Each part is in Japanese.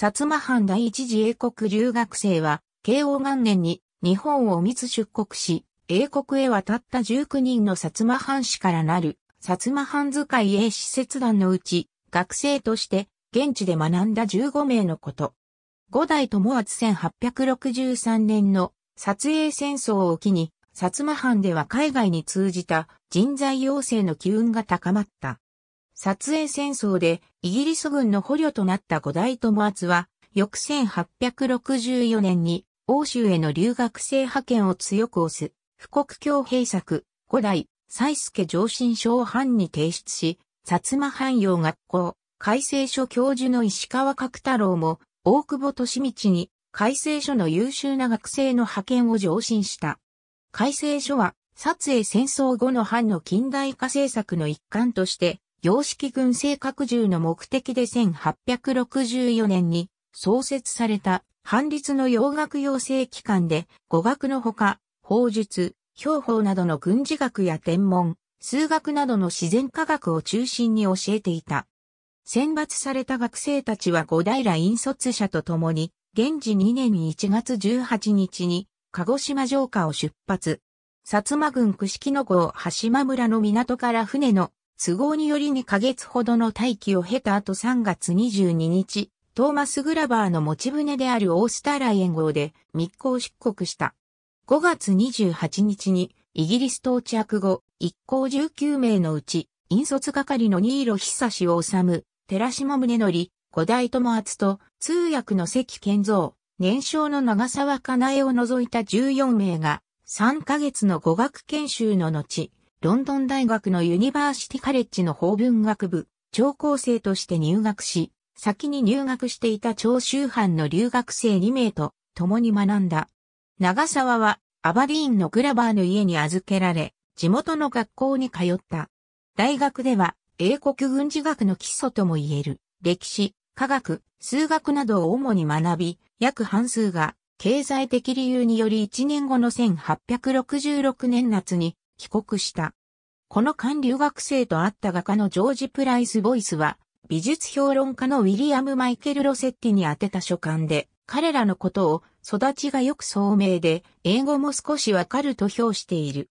薩摩藩第一次英国留学生は、慶応元年に日本を密出国し、英国へ渡った19人の薩摩藩士からなる、薩摩藩使い英使節団のうち、学生として現地で学んだ15名のこと。五代友厚1863年の撮影戦争を機に、薩摩藩では海外に通じた人材養成の機運が高まった。撮影戦争でイギリス軍の捕虜となった五代友厚は、翌1864年に欧州への留学生派遣を強く推す、富国強兵策、五代、蔡助上申書を藩に提出し、薩摩藩用学校、改正書教授の石川角太郎も、大久保利道に改正書の優秀な学生の派遣を上申した。改正書は、撮影戦争後の藩の近代化政策の一環として、洋式軍政拡充の目的で1864年に創設された反立の洋学養成機関で語学のほか、法術、兵法などの軍事学や天文、数学などの自然科学を中心に教えていた。選抜された学生たちは五平引卒者と共に、現時2年1月18日に、鹿児島城下を出発。薩摩軍串木の号橋間村の港から船の都合により2ヶ月ほどの待機を経た後3月22日、トーマス・グラバーの持ち船であるオースターライエン号で密航出国した。5月28日にイギリス到着後、一行19名のうち、引率係のニーロ・ヒサシを治、む、寺島宗則、五代友厚と、通訳の関健造、年少の長沢かなえを除いた14名が、3ヶ月の語学研修の後、ロンドン大学のユニバーシティカレッジの法文学部、聴講生として入学し、先に入学していた長州藩の留学生2名と共に学んだ。長沢はアバディーンのグラバーの家に預けられ、地元の学校に通った。大学では英国軍事学の基礎とも言える歴史、科学、数学などを主に学び、約半数が経済的理由により1年後の1866年夏に帰国した。この間留学生と会った画家のジョージ・プライス・ボイスは、美術評論家のウィリアム・マイケル・ロセッティに宛てた書簡で、彼らのことを育ちがよく聡明で、英語も少しわかると評している。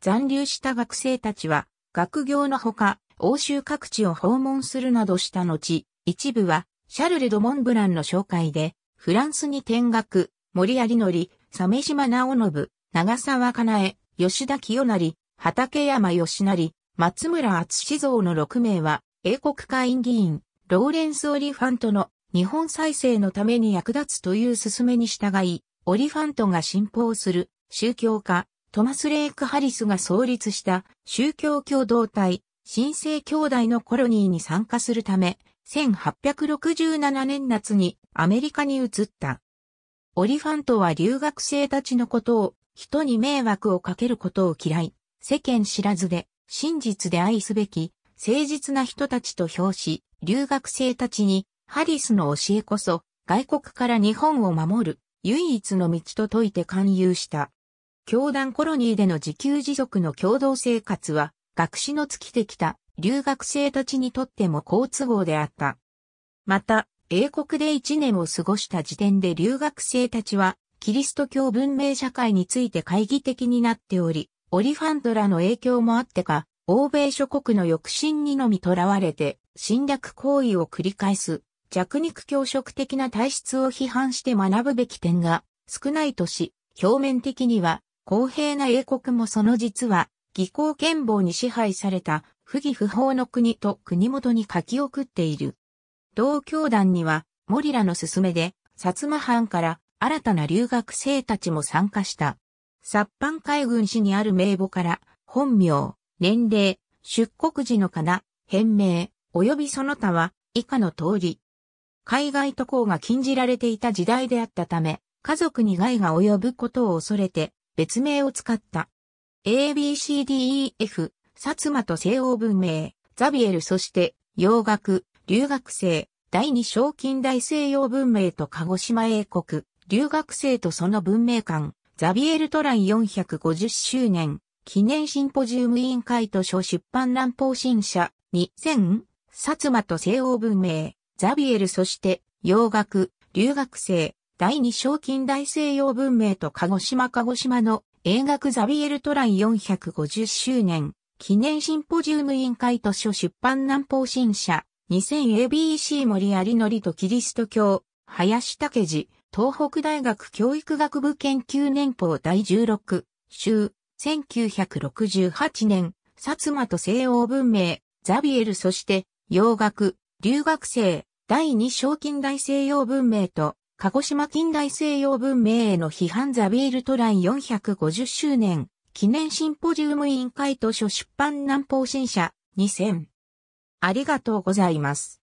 残留した学生たちは、学業のほか、欧州各地を訪問するなどした後、一部は、シャルル・ド・モンブランの紹介で、フランスに転学、森有則、鮫島直信、長沢かなえ、吉田清成、畠山義成、松村厚志像の6名は、英国会員議員、ローレンス・オリファントの日本再生のために役立つという勧めに従い、オリファントが信奉する宗教家、トマス・レイク・ハリスが創立した宗教共同体、新生兄弟のコロニーに参加するため、1867年夏にアメリカに移った。オリファントは留学生たちのことを人に迷惑をかけることを嫌い、世間知らずで、真実で愛すべき、誠実な人たちと評し、留学生たちに、ハリスの教えこそ、外国から日本を守る、唯一の道と説いて勧誘した。教団コロニーでの自給自足の共同生活は、学士の尽きてきた留学生たちにとっても好都合であった。また、英国で一年を過ごした時点で留学生たちは、キリスト教文明社会について懐疑的になっており、オリファントラの影響もあってか、欧米諸国の抑止にのみ囚われて侵略行為を繰り返す弱肉強食的な体質を批判して学ぶべき点が少ないとし、表面的には公平な英国もその実は、技巧憲謀に支配された不義不法の国と国元に書き送っている。同教団には、モリラの勧めで、薩摩藩から新たな留学生たちも参加した。札藩海軍士にある名簿から、本名、年齢、出国時のかな、変名、及びその他は、以下の通り。海外渡航が禁じられていた時代であったため、家族に害が及ぶことを恐れて、別名を使った。ABCDEF、薩摩と西欧文明、ザビエルそして、洋楽、留学生、第二賞近大西洋文明と鹿児島英国、留学生とその文明館、ザビエル・トラン450周年、記念シンポジウム委員会図書出版乱方新社、2000、薩摩と西欧文明、ザビエルそして、洋楽、留学生、第二賞金大西洋文明と鹿児島鹿児島の映画ザビエル・トラン450周年、記念シンポジウム委員会図書出版南方新社、2000ABC 森有則とキリスト教、林武寺、東北大学教育学部研究年報第16週、1968年、薩摩と西欧文明、ザビエルそして、洋学留学生、第2章近代西洋文明と、鹿児島近代西洋文明への批判ザビエルトライ450周年、記念シンポジウム委員会図書出版南方新社、2000。ありがとうございます。